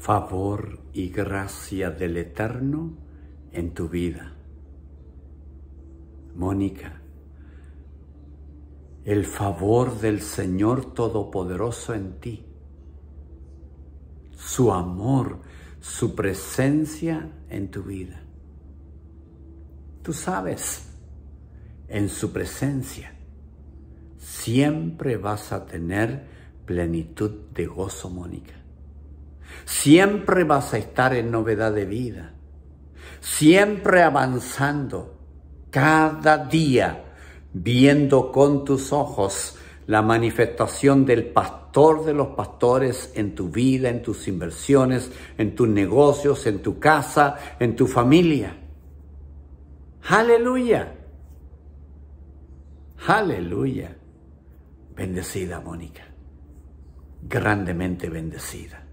favor y gracia del Eterno en tu vida. Mónica, el favor del Señor Todopoderoso en ti, su amor, su presencia en tu vida. Tú sabes, en su presencia siempre vas a tener plenitud de gozo, Mónica. Siempre vas a estar en novedad de vida. Siempre avanzando. Cada día viendo con tus ojos la manifestación del pastor de los pastores en tu vida, en tus inversiones, en tus negocios, en tu casa, en tu familia. Aleluya. Aleluya. Bendecida, Mónica. Grandemente bendecida.